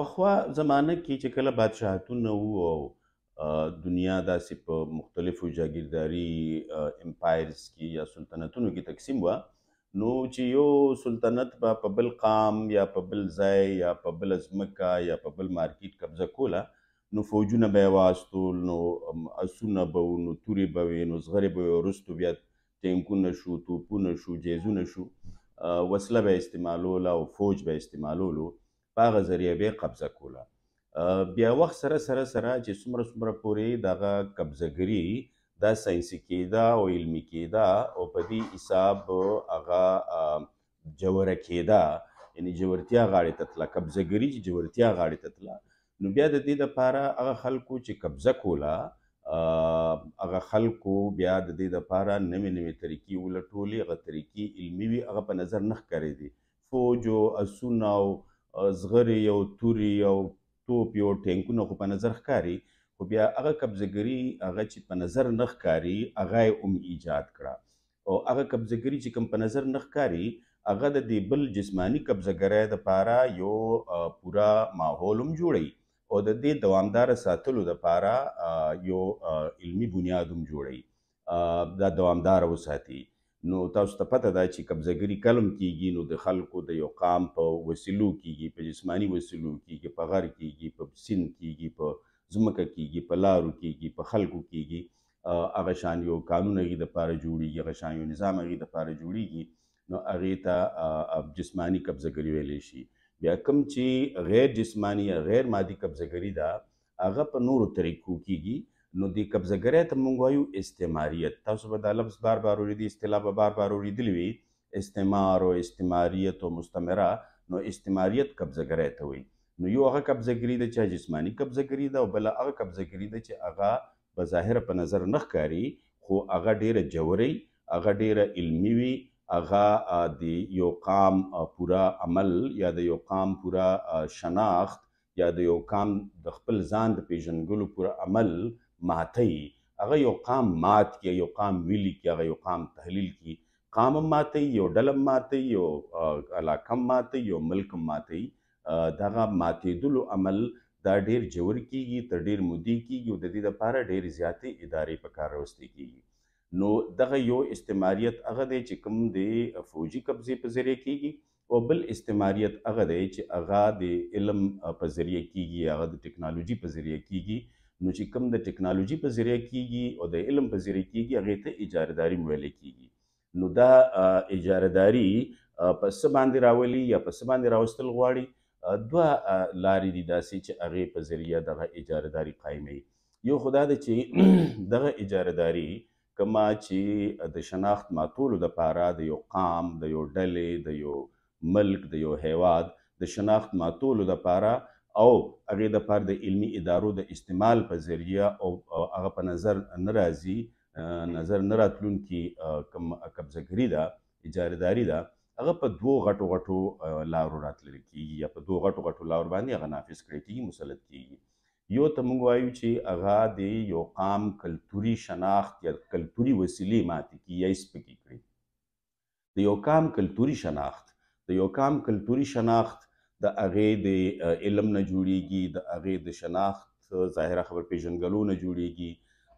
پخوا زمانه کې چې کله بادشاہتونه وو او دنیا داسې په مختلفو جاگیرداري امپایرز کې یا سلطنتونو کې تقسیم و نو چې یو سلطنت به په بل قام یا په بل ځای یا په بل ځمکه یا په بل مارکیټ قبضه کوله نو فوجونه به واستول نو اسونه به نو توري به نو زغری به ورستو بیا ټینکونه شو توپونه شو جیزونه شو وسله به استعمالول او فوج به استعمالولو په هغه ذریعه به قبضه کوله بیا وخت سره سره سره چې څومره څومره پورې دغه قبضهګری دا ساينسي کېدا او علمي کېدا او په دې حساب هغه جوړه کېدا یعنی جوړتیا غاړې ته تله قبضهګری چې جوړتیا غاړې ته تله نو بیا د دې لپاره هغه خلکو چې قبضه کوله هغه خلکو بیا د دې لپاره نوې نوې طریقې ولټولې هغه طریقې علمي وي هغه په نظر نه ښکارېدي فوج او اسونه او زغری یو توري یو توپ یو ټینکونه خو په نظر ښکاری خو بیا هغه قبضګری هغه چې په نظر نه ښکاری هغه هم ایجاد کړه او هغه قبضګری چې کوم په نظر نه ښکاری هغه د دې بل جسمانی قبضګری د پاره یو پورا ماحول هم جوړي او د دې دوامدار ساتلو د پاره یو علمی بنیاد هم جوړي دا دوامدار وساتي نو تاسو ته پته ده چې قبضګری کلم کیږي نو د خلکو د یو قام په وسیلو کیږي په جسمانی وسیلو کیږي په غر کیږي په سین کیږي په زمکه کیږي په لارو کیږي په خلکو کیږي هغه شان یو قانون یې د پاره جوړیږي هغه شان یو نظام یې د پاره جوړیږي نو هغه ته جسمانی قبضګری ویل شي بیا کوم چې غیر جسمانی یا غیر مادي قبضګری دا هغه په نورو طریقو کیږي نو د قبضګری ته مونږ وایو استعماریت تاسو به دا لفظ بار بار اوریدي اصطلاح به بار بار اوریدلی وي استعمار او استعماریت او مستمره نو استعماریت قبضګری ته وایي نو یو هغه قبضګری ده چې جسمانی قبضګری ده او بل هغه قبضګری ده چې هغه په ظاهر په نظر نه ښکاری خو هغه ډیره جوړی هغه ډیره علمی وي هغه د یو قام پورا عمل یا د یو قام پورا شناخت یا د یو قام د خپل ځان د پیژنګلو پورا عمل ماتي هغه یو قام مات کی یو قام ویلی کی هغه یو قام تحلیل کی قام ماتي یو ډلم ماتي یو علاقم ماتي یو ملک ماتي دغه ماتېدلو عمل دا ډیر جوړ کیږي تر ډیر مودي کیږي او د دې لپاره ډیر زیاتې ادارې په کار راوستي کیږي نو دغه یو استعماریت هغه دی چې کوم دی فوجي قبضه په ذریعہ کیږي او بل استعماریت هغه دی چې هغه د علم په ذریعہ کیږي هغه د ټکنالوژي په ذریعہ کیږي نو چې کوم د ټکنالوژي په ذریعہ کیږي او د علم په ذریعہ کیږي هغه ته اجارهداري ویل کیږي نو دا اجارهداري په څه باندې راولي یا په څه باندې راوستل غواړي دوه لارې دي داسې چې هغه په ذریعہ دغه اجارهداري قائمي یو خدا د چې دغه اجارهداري کما چې د شناخت ماتولو د پاره د یو قام د یو ډلې د یو ملک د یو هیواد د شناخت ماتولو د پاره او هغه د پر د علمی ادارو د استعمال په ذریعہ او هغه په نظر ناراضي نظر نراتلون کی کم قبضګری دا اجارهداري دا هغه په دوو غټو غټو لارو راتلل کیږي یا په دوو غټو غټو لارو باندې هغه نافذ کړی کیږي مسلط کیږي یو ته موږ وایو چې هغه د یو قام کلتوري شناخت یا کلتوري وسیلې ماتې کی یا سپکی کړي د یو قام کلتوري شناخت د یو قام کلتوري شناخت د هغه د علم نه جوړیږي د هغه د شناخت ظاهره خبر پیژنګلو نه جوړیږي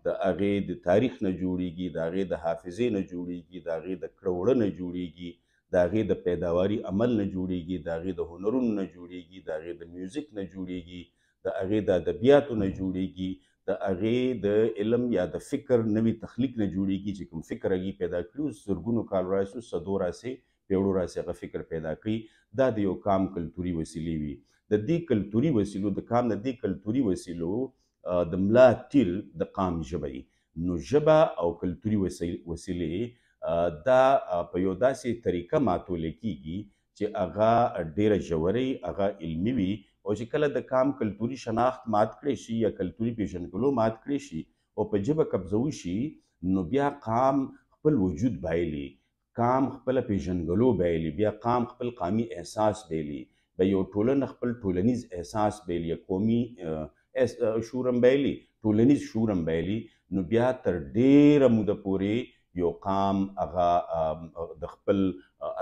د هغه د تاریخ نه جوړیږي د هغه د حافظې نه جوړیږي د هغه د کړوړه نه جوړیږي د هغه د پیداواري عمل نه جوړیږي د هغه د هنرونو نه جوړیږي د هغه د میوزیک نه جوړیږي د هغه د ادبیاتو نه جوړیږي د هغه د علم یا د فکر نوې تخلیق نه جوړیږي چې کوم فکر هغه پیدا کړو زرګونو کال راځو صدور راځي پیړو راځي هغه فکر پیدا کوي دا د یو کام کلتوري وسیلې وي د دې کلتوري وسیلو د کام د دې کلتوري وسیلو د ملا تیر د قام ژبه نو ژبه او کلتوري وسیلې دا په یو داسې طریقه ماتول کیږي چې هغه ډیره ژورې هغه علمي وي او چې کله د کام کلتوري شناخت مات کړی شي یا کلتوري پیژندګلو مات کړی شي او په ژبه قبضوي شي نو بیا قام خپل وجود بایلي قام خپل پیژنګلو بیلی بیا قام خپل قامی احساس بیلی به یو ټولن خپل ټولنیز احساس بیلی قومي شورم بیلی ټولنیز شورم بیلی نو بیا تر ډیره موده پورې یو قام هغه د خپل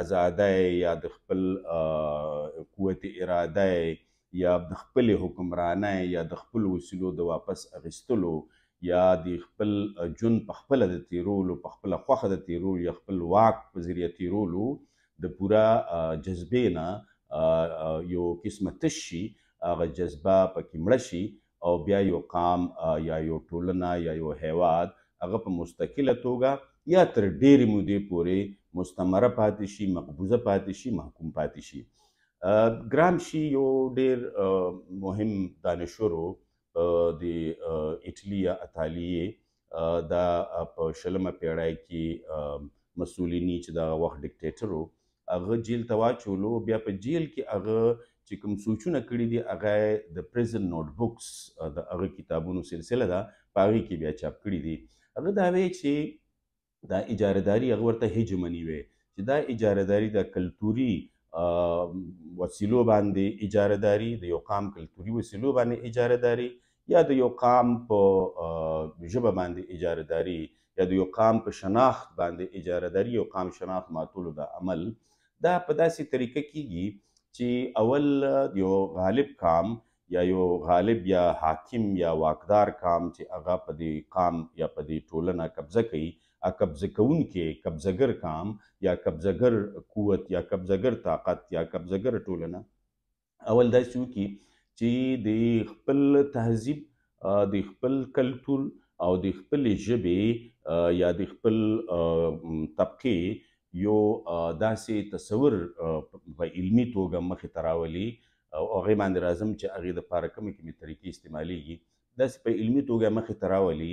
ازادۍ یا د خپل قوت اراده یا د خپل حکمرانۍ یا د خپل وسیلو د واپس اغستلو یا د خپل جون په خپل د تیرولو په خپل خوخه د تیرولو یا خپل واک په ذریعہ تیرولو د پورا جذبې نه یو قسمه تشي هغه جذبه پکې مړشي او بیا یو قام یا یو ټولنه یا یو هیواد هغه په مستقله توګه یا تر ډېرې مودې پورې مستمره پاتې شي مقبوضه پاتې شي محکوم پاتې شي ګرام شي یو ډېر مهم دانشورو د ایتالیا اتالیه دا په شلمه پیړۍ کې مسولینی چې دا وخت ډیکټیټر وو هغه جیل ته واچولو بیا په جیل کې هغه چې کوم سوچونه کړی دي هغه د پریزن نوٹ بوکس د هغه کتابونو سلسله ده په هغه کې بیا چاپ کړی دي هغه دا وی چې دا اجارهداري هغه ورته هجمنی وي چې دا اجارهداري د کلتوري وسیلو باندې اجارهداري د یو قام کلتوري وسیلو باندې اجارهداري یا د یو قام په ژبه باندې اجارهداري یا د یو قام په شناخت باندې اجارهداري یو قام شناخت ماتولو د عمل دا په داسې طریقه کیږي چې اول یو غالب قام یا یو غالب یا حاکم یا واکدار قام چې هغه په دې قام یا په دې ټولنه قبضه کوي ا قبضه کون کې قبضګر قام یا قبضګر قوت یا قبضګر طاقت یا قبضګر ټولنه اول دا شو کې چې د خپل تهذیب د خپل کلچر او د خپل ژبې یا د خپل طبقه یو داسې تصور په علمی توګه مخې تراولي او هغه باندې راځم چې هغه د پاره کوم کومي طریقې استعماليږي داسې په علمی توګه مخې تراولي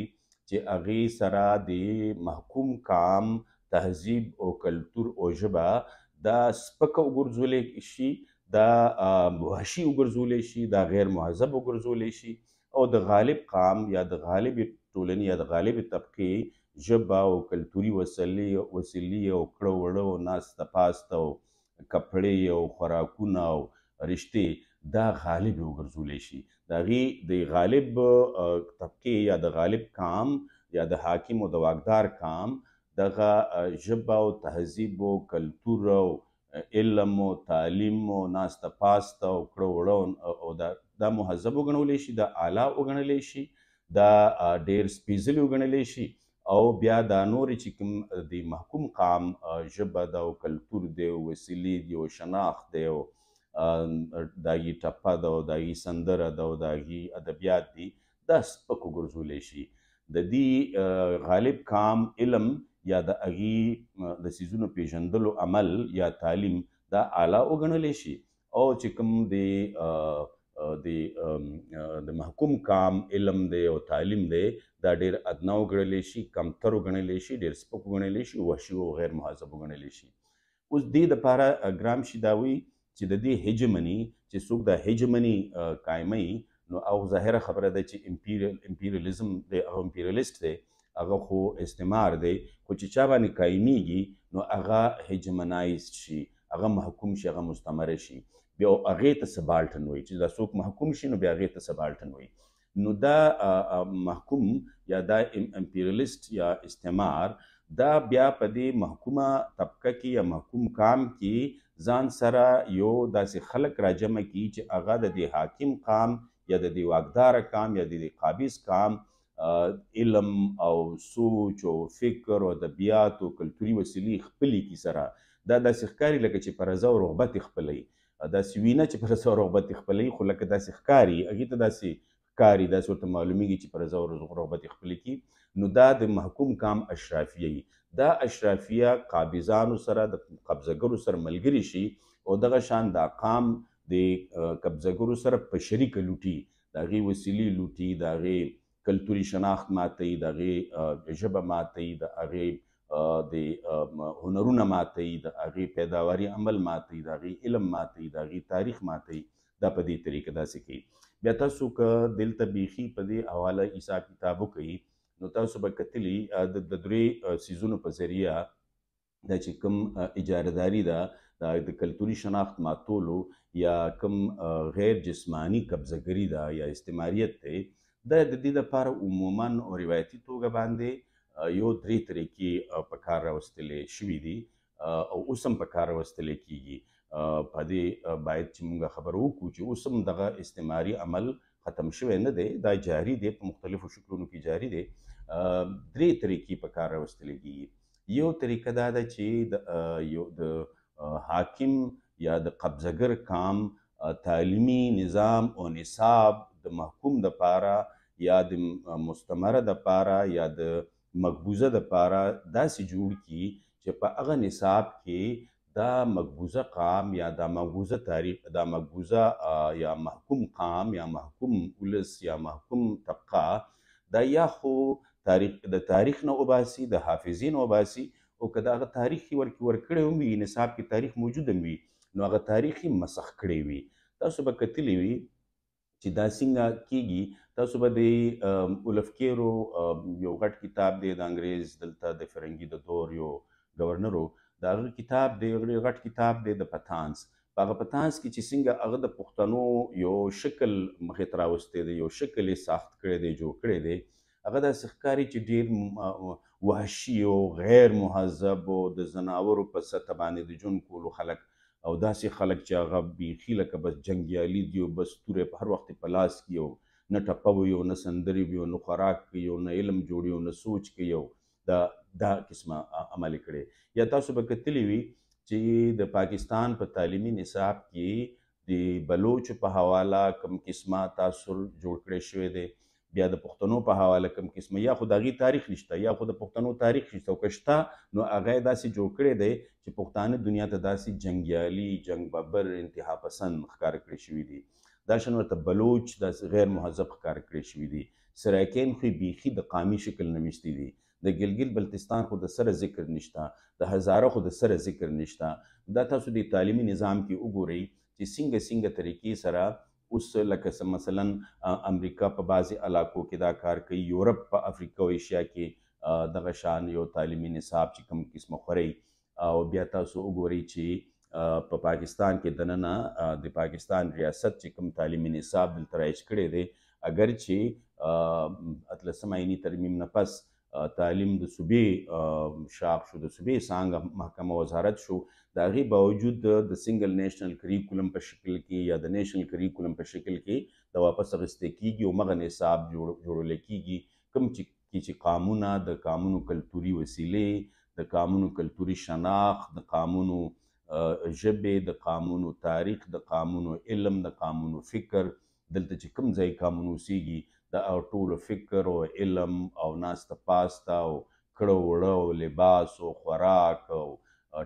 چې هغه سره د محکوم کام تهذیب او کلچر او ژبه دا سپک وګرځولې شي دا وحشي وګرځولې شي دا غیر مهذب وګرځولې شي او د غالب قام یا د غالب ټولنې یا د غالب طبقې ژبه او کلتوري وسلې وسلې او کړه وړه او ناسته پاسته او کپړې او خوراکونه او رشتې دا غالب وګرځولې شي دا غي د غالب طبقې یا د غالب قام یا د حاکم او د واکدار قام دغه ژبه او تهذیب او کلتور او علم او تعلیم او ناسته پاسته او کړو وړو او دا دا مهذب وګڼولې شي دا اعلی وګڼلې شي دا ډېر سپیزلی وګڼلې شي او بیا دا نور چې کوم د محکوم قام ژبه دا او کلتور دی او وسیلې دی او شناخت دی او دا یي ټپه دا او دا یي سندره دا او دا یي ادبیات دی دا سپکو ګرځولې شي د دې غالب کام علم یا د اغي د سيزونو پیژندلو عمل یا تعلیم دا اعلی وګڼل شي او چې کوم دی د د محکوم کام علم دی او تعلیم دی دا ډیر ادنا وګڼل شي کم تر وګڼل شي ډیر سپک وګڼل شي وحشي او غیر مهذب وګڼل شي اوس دې د لپاره ګرام شي داوي چې د دې هجمنی چې څوک د هجمنی قائمي نو او ظاهره خبره ده چې امپیریل امپیریالیزم دی او امپیریالیست دی هغه خو استعمار دی خو چې چا باندې قایمیږي نو هغه هجمنایز شي هغه محکوم شي هغه مستمر شي بیا هغه ته سبالټن وي چې دا څوک محکوم شي نو بیا هغه ته سبالټن وي نو دا محکوم یا دا امپیریلیست یا استعمار دا بیا په دې محکومه طبقه کې یا محکوم کام کې ځان سره یو داسې خلک راجمع کی چې هغه د دې حاکم قام یا د دې واکدار قام یا د دې قابض قام علم او سوچ او فکر او ادبیات او کلتوري وسیلې خپلې کی سره دا داسې ښکاري لکه چې په رضا او رغبت خپلې داسې وینه چې په رضا او رغبت خپلې خو لکه داسې ښکاري هغې ته داسې کاری داسې ورته معلومیږي چې په رضا او رغبت خپل کی نو دا د محکوم کام اشرافیه وي دا اشرافیه قابضانو سره د قبضګرو سره ملګری شي او دغه شان دا قام د قبضګرو سره په شریک لوټي دا غي وسیلې لوټي دا غي کلتوري شناخت ماته د هغې ژبه ماته د هغې د هنرونه ماته د هغې پیداواري عمل ماته د هغې علم ماته د هغې تاریخ ماته دا په دې طریقه داسې کوي بیا تاسو که دلته بیخي په دې حواله حساب کتاب وکوئ نو تاسو به کتلی د درې سیزونو په ذریعه دا چې کوم اجارهداري ده د کلتوري شناخت ماتولو یا کوم غیر جسمانی قبضهګري ده یا استعماریت دی دا د دې لپاره عموما او روایتي توګه باندې یو درې طریقې په کار راوستلې شوې دي او اوس هم په کار راوستلې کیږي په دې باید چې موږ خبر وکړو چې اوس هم دغه استعماري عمل ختم شوی نه دی دا جاری دی په مختلفو شکلونو کې جاری دی درې طریقې په کار راوستلې کیږي یو طریقه دا ده چې د یو د حاکم یا د قبضګر کام تعلیمی نظام او نصاب د محکوم د پاره یا د مستمره د پاره یا د مقبوزه د پاره داسې جوړ کی چې په هغه نصاب کې دا مقبوزه قام یا دا مقبوزه تاریخ دا مقبوزه یا محکوم قام یا محکوم ولس یا محکوم طبقه دا یا خو تاریخ د تاریخ نه وباسي د حافظین وباسي او کدا غ تاریخي ورکی ورکړې هم وي نصاب کې تاریخ موجود هم وي نو هغه تاریخي مسخ کړی وي تاسو به کتلی وي چې دا څنګه کیږي تاسو به د اولفکیرو یو غټ کتاب دی د انګريز دلته د فرنګي د دور یو گورنرو دا کتاب دی غټ کتاب دی د پتانس هغه پتانس کې چې څنګه هغه د پښتنو یو شکل مخې ته راوستي دی یو شکل یې ساخت کړی دی جوړ کړی دی هغه د سخکاری چې ډیر وحشي او غیر مهذب او د زناورو په سطح باندې د جون کولو خلک او داسې خلک چې هغه بیخي لکه بس جنگیالي دی او بس تورې په هر وخت په لاس کې نه ټپه وي نه سندرې وي نه خوراک کوي نه علم جوړي نه سوچ کوي دا دا قسمه عمل کړي یا تاسو به کتلی وي چې د پاکستان په تعلیمي نصاب کې د بلوچ په حواله کم قسمه تاثر جوړ کړی شوی دی بیا د پښتنو په حواله کم قسمه یا خو دغه تاریخ نشته یا خو د پښتنو تاریخ نشته او کشته نو هغه داسې جوړ کړی دی چې پښتانه دنیا ته داسې جنگیالي جنگ ببر انتها پسند ښکار کړی شوی دی دا شن ورته بلوچ د غیر مهذب ښکار کړی شوي دي سرایکین خو بیخي د قامي شکل نوشتي دي د ګلګل بلتستان خو د سره ذکر نشته د هزاره خو د سره ذکر نشته دا تاسو د تعلیمي نظام کې وګورئ چې څنګه څنګه طریقې سره اوس لکه مثلا امریکا په بعضی علاقو کې دا کار کوي یورپ په افریقا او ایشیا کې دغه شان یو تعلیمي نصاب چې کوم قسمه خوري او بیا تاسو وګورئ چې په پاکستان کې دننه د پاکستان ریاست چې کوم تعلیمي نصاب دلته رایج کړی دی اگر چې اتلسمه عیني ترمیم نه پس تعلیم د صوبې شاپ شو د صوبې څنګه محکمه وزارت شو د هغې باوجود د سنگل نېشنل کریکولم په شکل کې یا د نېشنل کریکولم په شکل کې د واپس اخیستې کیږي او مغه نصاب جوړول کیږي کوم چې چې قانونه د قانونو کلتوري وسیلې د قانونو کلتوري شناخت د قانونو ژبې د قامونو تاریخ د قامونو علم د قامونو فکر دلته چې کوم ځای قامون اوسیږي د ټولو فکر او علم او ناسته پاستا او کړه وړه او لباس او خوراک او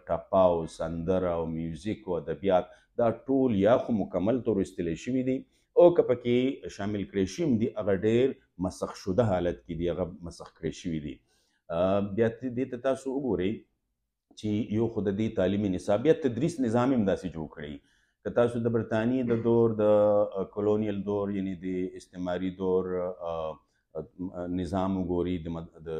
ټپا او سندره او میوزیک او ادبیات دا ټول یا خو مکمل تور استلې شوی دي او کپکې شامل کړی شیم دي هغه ډېر مسخ شوه حالت کې دي هغه مسخ کړی شوی دي بیا دې ته تاسو وګورئ چې یو خود د تعلیمي نصابیت تدریس نظام هم داسې جوړ کړی که تاسو د برتانی د دور د کولونیل دور یعنی د استعماری دور نظام وګوري د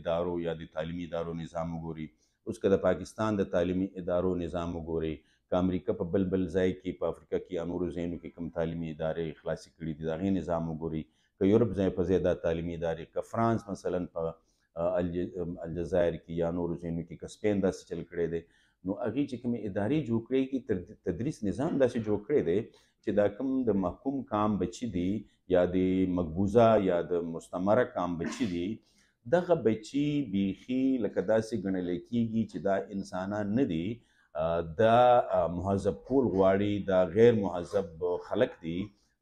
ادارو یا د تعلیمي ادارو نظام وګوري اوس که د پاکستان د تعلیمي ادارو نظام وګوري که امریکا په بل بل ځای کې په افریقا کې یا نورو ځایونو کې کوم تعلیمي ادارې خلاصې کړي دي د هغې نظام وګوري که یورپ ځای په ځای دا تعلیمي ادارې که فرانس مثلا په الجزایر کې یا نورو ځینو کې که سپین داسې چل کړی دی نو هغې چې کومې ادارې جوړ کړی کې تدریس نظام داسې جوړ کړی دی چې دا کوم د محکوم کام بچی دی یا د مقبوضه یا د مستمره کام بچی دی دغه بچی بیخي لکه داسې ګڼلی کېږي چې دا انسانان نه دي دا مهذب پول غواړي دا غیر مهذب خلک دي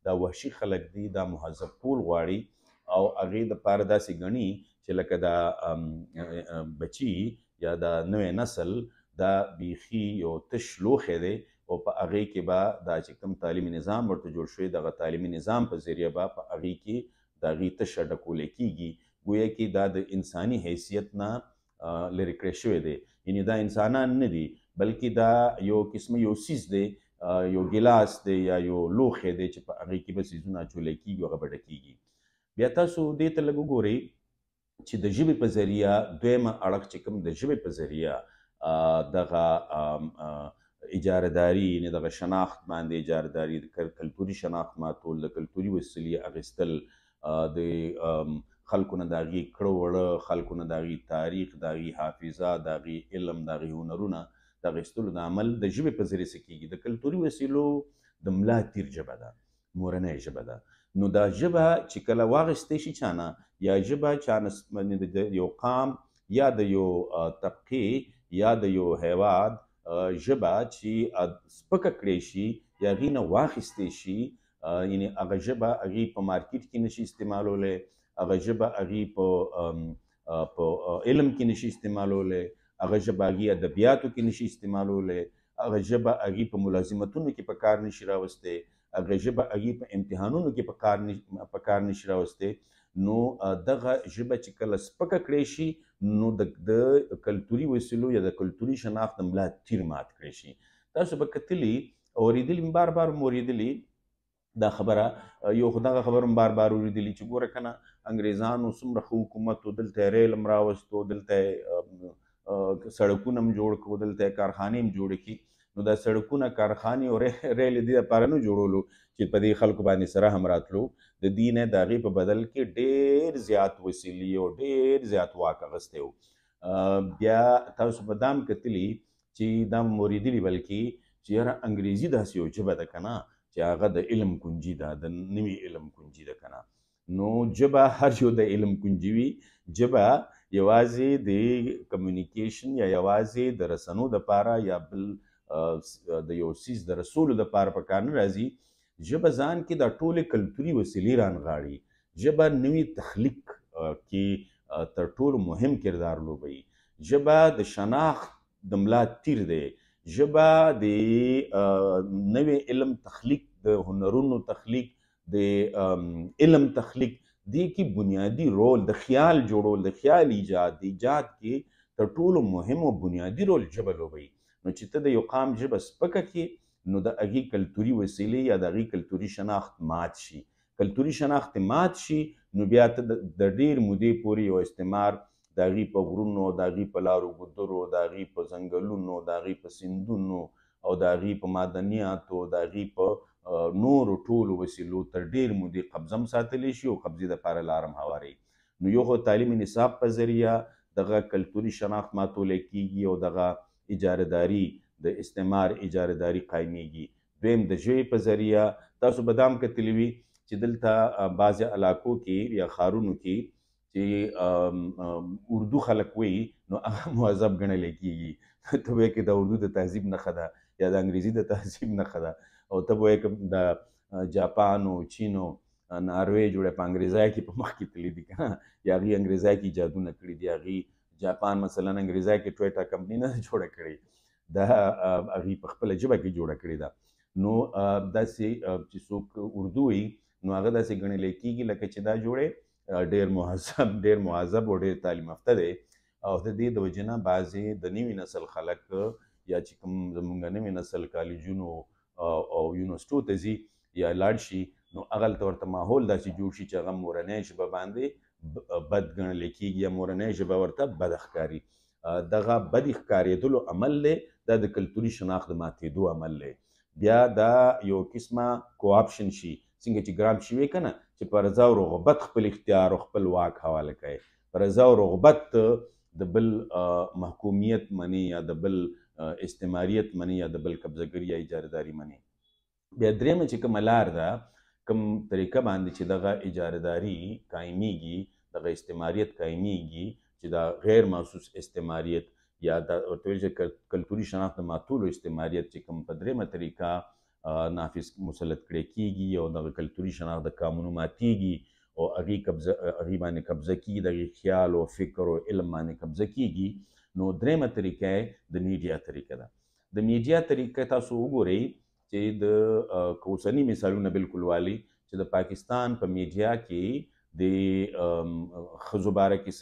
دا وحشي خلک دي دا مهذب پول غواړي او هغې دپاره داسې ګڼي چې لکه دا بچی یا دا نوې نسل دا بیخي یو تش لوخه دی او په هغه کې به دا چې کوم تعلیمي نظام ورته جوړ شوی دغه تعلیمي نظام په ذریعہ به په هغه کې دا غي تش ډکول کیږي ګویا کې دا د انساني حیثیت نه لری کړی شوی دی یعنی دا انسانان نه دي بلکې دا یو قسم یو سیس دی یو ګلاس دی یا یو لوخه دی چې په هغه کې به سیزونه چولې کیږي هغه بډکیږي بیا تاسو دې ته لګو ګورئ چې د ژبې په ذریعہ دویمه اړخ چې کوم د ژبې په ذریعہ دغه اجارداري یعنی دغه شناخت باندې اجارداري د کلتوري شناخت ماتول د کلتوري وسیلې اغستل د خلکو نه داغي کړو وړه خلکو نه داغي تاریخ داغي حافظه داغي علم داغي هنرونه د غشتلو د عمل د ژبې په ذریعہ سکیږي د کلتوري وسیلو د ملا تیر جبه ده مورنۍ جبه ده نو دا جبه چې کله واغستې شي چانه یا ژبه چا د یو قام یا د یو طبقې یا د یو هیواد ژبه چې سپکه کړی شي یا هغې نه واخیستې شي یعنی هغه ژبه هغې په مارکیټ کې نشي استعمالولی هغه ژبه هغې په په علم کې نشي استعمالولی هغه ژبه هغې ادبیاتو کې نشي استعمالولی هغه ژبه هغې په ملازمتونو کې په کار نشي راوستی هغه ژبه هغې په امتحانونو کې په کار په کار نشي راوستی نو دغه ژبه چې کله سپکه کړی شي نو د کلتوري وسیلو یا د کلتوري شناخت ملا تیر مات کړی شي تاسو به کتلی اوریدلی بار بار موریدلی دا خبره یو خدغه خبرم بار بار اوریدلی چې ګوره کنه انګریزانو څومره حکومت دلته ریل امراوستو دلته سړکونه جوړ کړو دلته کارخانه جوړ کړي نو دا سړکونه کارخانه او ریل دي لپاره نو جوړولو چې په دې خلکو باندې سره هم راتلو د دین داغي په بدل کې ډېر زیات وسیلی او ډېر زیات واقع غسته وو بیا تاسو په دام کتلی چې دا موریدلی بلکې چې هر انګریزي داسې یو جبه ده کنه چې هغه د علم کنجي ده د نوي علم کنجي ده کنه نو جبه هر یو د علم کنجي وي جبه یوازې د کمیونیکیشن یا یوازې د رسنو د پاره یا بل د یو سیس د رسول د پاره په کار نه راځي ژبه ځان کې د ټوله کلتوري وسیلې رانغاړي ژبه نوی تخلیق کې تر ټولو مهم کردار لوبوي ژبه د شناخت د ملا تیر دی ژبه د نوی علم تخلیق د هنرونو تخلیق د علم تخلیق دی کی بنیادی رول د خیال جوړول د خیال ایجاد د ایجاد کې تر ټولو مهم او بنیادی رول ژبه لوبوي نو چې ته د یو قام ژبه سپکه کې نو د هغې کلتوري وسیلې یا د هغې کلتوري شناخت مات شي کلتوري شناخت مات شي نو بیا ته د ډیر مودې پورې یو استعمار د هغې په غرونو د هغې په لارو ګودرو د هغې په ځنګلونو د هغې په سیندونو او د هغې په معدنیاتو د هغې په نورو ټولو وسیلو تر ډیر مودې قبضم ساتلی شي او قبضې دپاره لارم هوارې نو یو خو تعلیم نصاب په ذریعه دغه کلتوري شناخت ماتولی کیږي او دغه اجارهداري د استعمار اجارهداري قائميږي دویم د ژوي په ذریعہ تاسو بادام کتلی وی چې دلته بعض علاقو کې یا خارونو کې چې اردو خلک وي نو هغه مواظب ګڼل کېږي ته وایي کې د اردو د تهذیب نه خدا یا د انګریزي د تهذیب نه خدا او ته وایي کې د جاپان او چین او ناروې جوړه په انګریزای کې په مخ کې تللی دي کنه یا غي انګریزای کې جادو نه کړی دی هغه جاپان مثلا انګریزا کې ټویټا کمپنی نه جوړه کړې دا هغه په خپل جبه کې جوړه کړې ده نو دا سي چې څوک اردو وي نو هغه دا سي غنې لیکيږي لکه چې دا جوړه ډېر مهذب ډېر مهذب او ډېر تعلیم یافته دی او د دې د وجنه بعضي د نوي نسل خلک یا چې کوم زمونږ نوي نسل کالجونو او یونیورسيټو ته ځي یا لاړ شي نو اغل تور ته ماحول داسې جوړ شي چې هغه مورنۍ شبه باندې بد ګڼل کېږي یا مورنۍ ژبه ورته بد ښکاري دغه بد ښکارېدلو عمل دی دا د کلتوري شناخت د ماتېدو عمل دی بیا دا یو قسمه کوآپشن شي څنګه چې ګرام شي وي کنه چې پر رضا او رغبت خپل اختیار او خپل واک حواله کوي پر رضا او رغبت د بل محکومیت منی یا د بل استعماریت منی یا د بل قبضګری یا اجارهداري منی بیا درېمه چې کومه لار ده کم طریقه باندې چې دغه اجارهداري قائميږي دغه استعماریت قائميږي چې دا غیر محسوس استعماریت یا د ټول چې کلتوري شناخت ماتولو استعماریت چې کم په درېمه طریقه نافذ مسلط کړي کیږي او د کلتوري شناخت د قانونو ماتيږي او اغي قبضه اغي باندې قبضه کی د خیال او فکر او علم باندې قبضه کیږي نو درېمه طریقه د میډیا طریقه ده د میډیا طریقه تاسو وګورئ چې د کوسنی مثالونه بالکل والی چې د پاکستان په میډیا کې د خزوباره کیس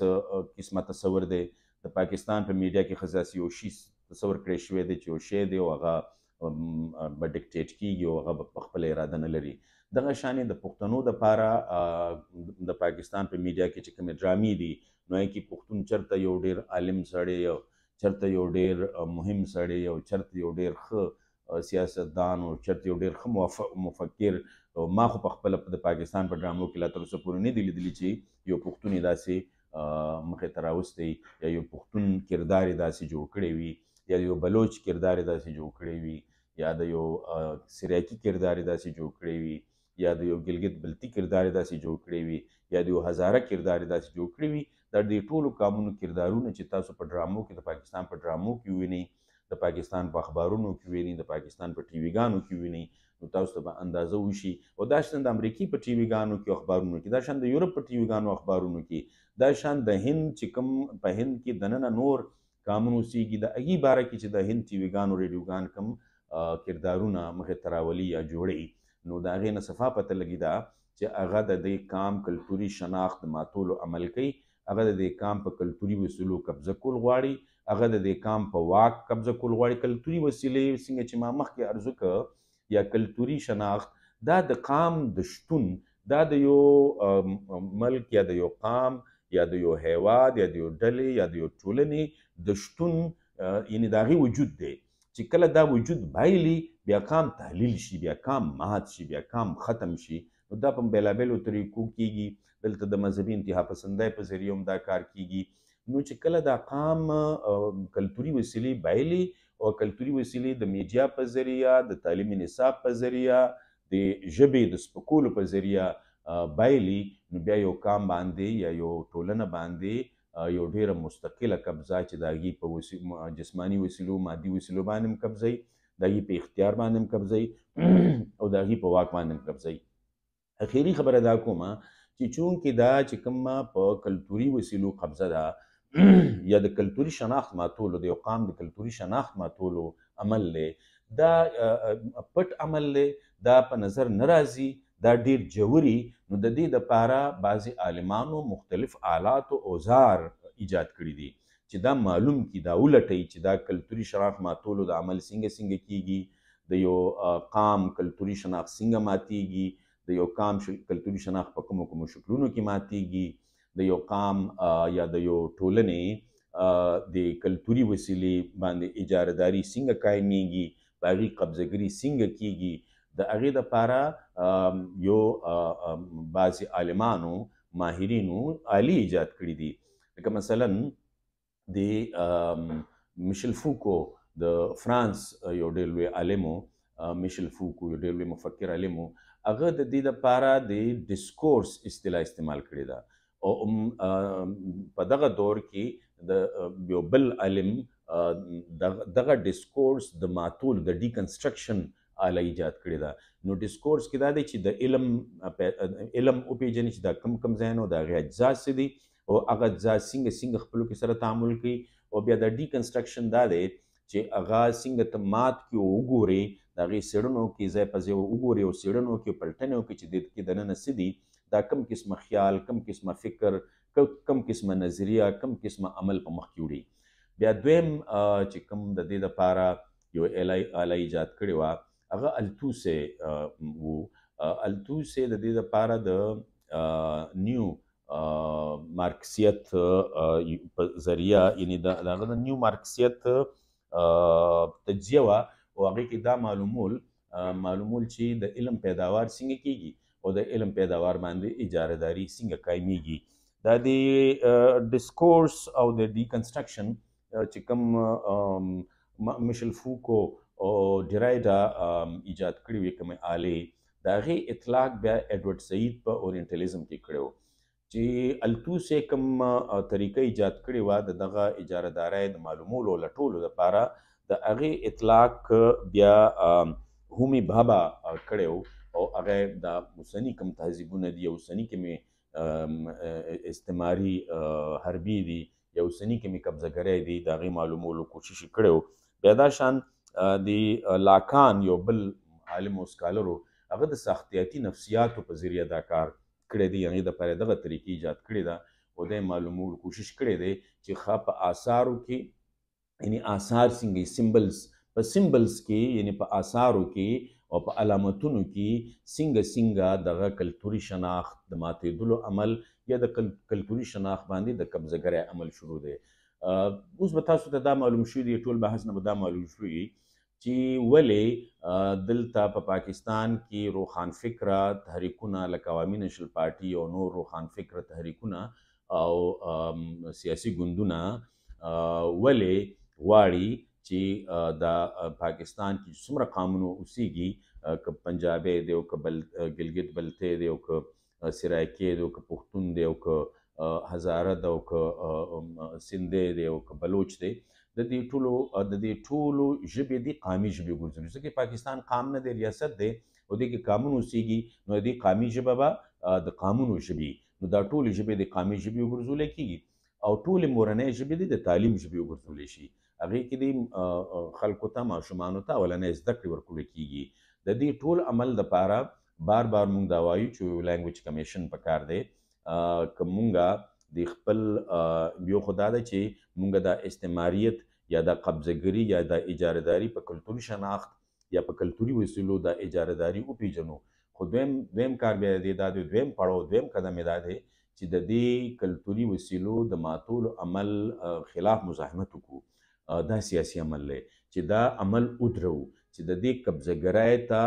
قسمه تصور دی د پاکستان په میډیا کې خزاسي او شي تصور کړی شوی دی چې او شی دی او هغه به ډیکټیټ کیږي او هغه په خپل اراده نه لري دغه شانې د پښتنو د پاره د پاکستان په میډیا کې چې کوم ډرامي دي نو یې کې پښتون چرته یو ډیر عالم سړی یو چرته یو ډیر مهم سړی یو چرته یو ډیر خ سیاستدان او چرته یو ډیر خمو مفکر ما خو په خپل د پاکستان په ډرامو کې لا تر اوسه پورې نه دی لیدلی چې یو پښتون داسې مخه تراوستي یا یو پښتون کردار داسې جوړ کړی وي یا یو بلوچ کردار داسې جوړ کړی وي یا د یو سریاکی کردار داسې جوړ کړی وي یا د یو گلګت بلتی کردار داسې جوړ کړی وي یا د یو هزاره کردار داسې جوړ کړی وي د دې ټولو کامونو کردارونه چې تاسو په ډرامو کې د پاکستان په ډرامو کې وینئ د پاکستان په اخبارونو کې ویني د پاکستان په ټي وي غانو کې ویني نو تاسو ته به اندازه وشي او دا شند د امریکای په ټي وي غانو کې اخبارونو کې دا شند د یورپ په ټي وي غانو اخبارونو کې دا شند د هند چې کوم په هند کې د نن نور قانون اوسېږي د اګي باره کې چې د هند ټي وي غانو ریډیو غان کم کردارونه مخه تراولي یا جوړي نو دا غي نه صفه پته لګي دا چې هغه د دې کام کلتوري شناخت ماتولو عمل کوي هغه د دې کام په کلتوري وسلو قبضه کول غواړي هغه د دې کام په واک قبضه کول غواړي کلتوري وسیلې څنګه چې ما مخکې ارزو کړ یا کلتوري شناخت دا د قام د شتون دا د یو ملک یا د یو قام یا د یو هیواد یا د یو ډلې یا د یو ټولنې د شتون یعنی د هغې وجود دی چې کله دا وجود بایلي بیا قام تحلیل شي بیا قام مات شي بیا قام ختم شي نو دا په بېلابېلو طریقو کېږي دلته د مذهبي انتها پسندۍ په ذریعه هم دا کار کېږي نو چې کله دا قام کلتوري وسیلې بایلي او کلتوري وسیلې د میډیا په ذریعہ د تعلیمي نصاب په ذریعہ د ژبې د سپکولو په ذریعہ بایلي نو بیا یو کام باندې یا یو ټولنه باندې یو ډیره مستقله قبضه چې داږي په جسمانی وسیلو مادي وسیلو باندې قبضه داږي په اختیار باندې قبضه او داږي په واک باندې قبضه اخیری خبره دا کومه چې چون کې دا چې کومه په کلتوري وسیلو قبضه ده یا د کلتوري شناخت ماتولو د یو قام د کلتوري شناخت ماتولو عمل لې دا پټ عمل لې دا په نظر ناراضي دا ډیر جووري نو د دې لپاره بعضي عالمانو مختلف آلات او اوزار ایجاد کړی دي چې دا معلوم کی دا ولټي چې دا کلتوري شناخت ماتولو د عمل څنګه څنګه کیږي د یو قام کلتوري شناخت څنګه ماتيږي د یو قام کلتوري شناخت په کوم کوم شکلونو کې ماتيږي د یو قام یا د یو ټولنې د کلتوري وسیلې باندې اجارهداري څنګه قائمېږي باغی قبضګری څنګه کیږي د هغه د لپاره یو بعضی عالمانو ماهرینو عالی ایجاد کړی دي لکه مثلا د میشل فوکو د فرانس یو ډېر لوی عالمو میشل فوکو یو ډېر لوی مفکر عالمو هغه د دې لپاره د ډیسکورس اصطلاح استعمال کړی ده او په دغه دور کې د یو بل علم دغه ډیسکورس د ماتول د ډیکنسټرکشن اله ایجاد کړی دا نو ډیسکورس کې دا دی چې د علم علم او پیجن چې دا کم کم ځینو دا غي اجزا سدي او هغه اجزا څنګه څنګه خپل کې سره تعامل کوي او بیا د ډیکنسټرکشن دا دی چې هغه څنګه ته مات کې وګوري دا غي سړونو کې ځای په ځای وګوري او سړونو کې پلټنو کې چې د دننه سدي دا کم قسمه خیال کم قسمه فکر کم قسمه نظریه کم قسمه عمل په مخ کې وړي بیا دویم چې کم د دې لپاره یو الای الای ایجاد کړی و هغه التوسه وو التوسه د دې لپاره د نیو مارکسیت ذریعہ یعنی دا هغه د نیو مارکسیت تجزیه و او هغه کې دا معلومول معلومول چې د علم پیداوار څنګه کیږي او د علم پیداوار باندې اجارهداري څنګه قایمیږي دا د ډیسکورس او د ډیکنسټرکشن چې کوم مشل فوکو او ډیرایدا ایجاد کړی وي کومه آلې دا غي اطلاق بیا اډورډ سعید په اورینټالیزم کې کړو چې التوسه کوم طریقې ایجاد کړی و د دغه اجارهدارۍ د معلومولو لټولو لپاره د هغه اطلاق بیا هومي بابا کړو او هغه د اوسنی کم تهذیبونه دي اوسنی کې می استعماری حربي دي یو سنی کې می قبضګری دي دا غي معلومولو کوشش کړو بیا دا شان دی لاکان یو بل عالم او سکالرو هغه د ساختياتي نفسياتو په ذریعہ دا کار کړی دی یعنی د پرې دغه طریقې ایجاد کړی دا او د معلومولو کوشش کړی دی چې خاپ آثارو کې یعنی آثار څنګه سیمبلز په سیمبلز کې یعنی په آثارو کې او په علامتونو کې څنګه څنګه دغه کلتوري شناخت د ماتېدلو عمل یا د کلتوري شناخت باندې د قبضګرۍ عمل شروع دی اوس به تاسو ته دا معلوم شوي دی ټول بحث نه به دا معلوم شوي چې ولې دلته په پا پاکستان کې روخان فکره تحریکونه لکه عوامي نشل پارټي او نور روخان فکره تحریکونه او سیاسي ګوندونه ولې غواړي چې د پاکستان کې څومره قانون اوسېږي ک پنجابي دی او ک بل گلګت بلته دی او ک سرایکی دی او ک پښتون دی او ک هزاره دی او ک سند دی او ک بلوچ دی د دې ټولو د دې ټولو ژبې دي قامي ژبې ګرځولې ځکه پاکستان قام نه دی ریاست دی او دې کې قانون اوسېږي نو دې قامي ژبه به د قانون ژبې نو دا ټول ژبې د قامي ژبې ګرځولې کیږي او ټول مورنۍ ژبې د تعلیم ژبې ګرځولې شي هغه کې دی خلکو ته ماشومان ته ولنې زده کړې ورکول کیږي د دې ټول عمل د پاره بار بار مونږ دا وایو چې لانګویج کمیشن پکار دی کومونګه د خپل یو خدا د چې مونږ د استعماریت یا د قبضګری یا د اجارهداری په کلتوري شناخت یا په کلتوري وسیلو د اجارهداری او پیژنو خو دویم دویم کار بیا دی دا دویم پړاو دویم قدم دا دی چې د دې کلتوري وسیلو د ماتول عمل خلاف مزاحمت وکړو دا سیاسي عمل لې چې دا عمل ودرو چې د دې قبضګرای ته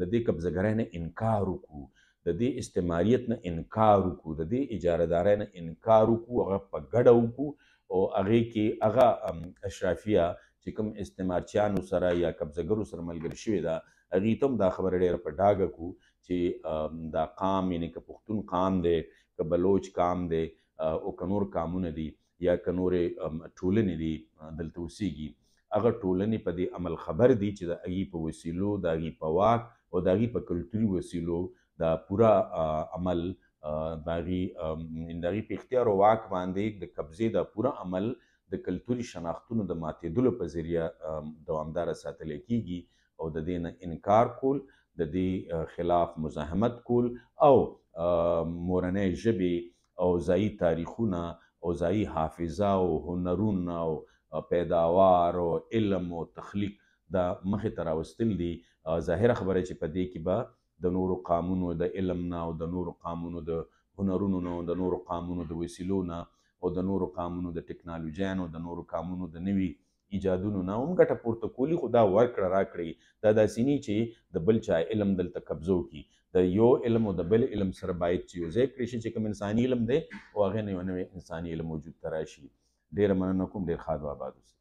د دې قبضګرای نه انکار وکړو د دې استعماریت نه انکار وکړو د دې اجارهدارۍ نه انکار وکړو هغه په ګډه وکړو او هغه کې هغه اشرافیه چې کوم استعمارچیانو سره یا قبضګرو سره ملګری شوی دا هغه تم دا خبر ډیر په ډاګه کو چې دا قام یعنی که پښتون قام دی که بلوچ قام دی او کنور قامونه دي یا که نورې ټولنې دي دلته اوسیږي هغه ټولنې په دې عمل خبر دي چې د هغې په وسیلو د هغې په واک او د هغې په کلتوري وسیلو دا پورا عمل داغي اندغي په اختیار او واک باندې د قبضه د پوره عمل د کلتوري شناختونو د ماتېدلو په ذریعہ دوامدار ساتل کیږي او د دین انکار کول د دې خلاف مزاحمت کول او مورنۍ ژبه او ځای تاریخونه او ځایي حافظه او هنرونه او پیداوار او علم او تخلیق دا مخې ته راوستل دي ظاهره خبره چې په دې کې به د نورو قامونو د علم نه او د نورو قامونو د هنرونو نه او د نورو قامونو د وسیلو نه او د نورو قامونو د ټکنالوژۍ نه او د نورو قامونو د نوي ایجادونو نه هم ګټه پورته کولی خو دا ورکړه راکړي دا داسې نه چې د بل چا علم دلته قبضو کی د یو علم او د بل علم سره باید چې یو ځای کړی شي چې کوم انساني علم دی او هغه نه یو نوې انساني علم موجود تراشي ډیر مننه کوم ډیر خاطر آباد اوسئ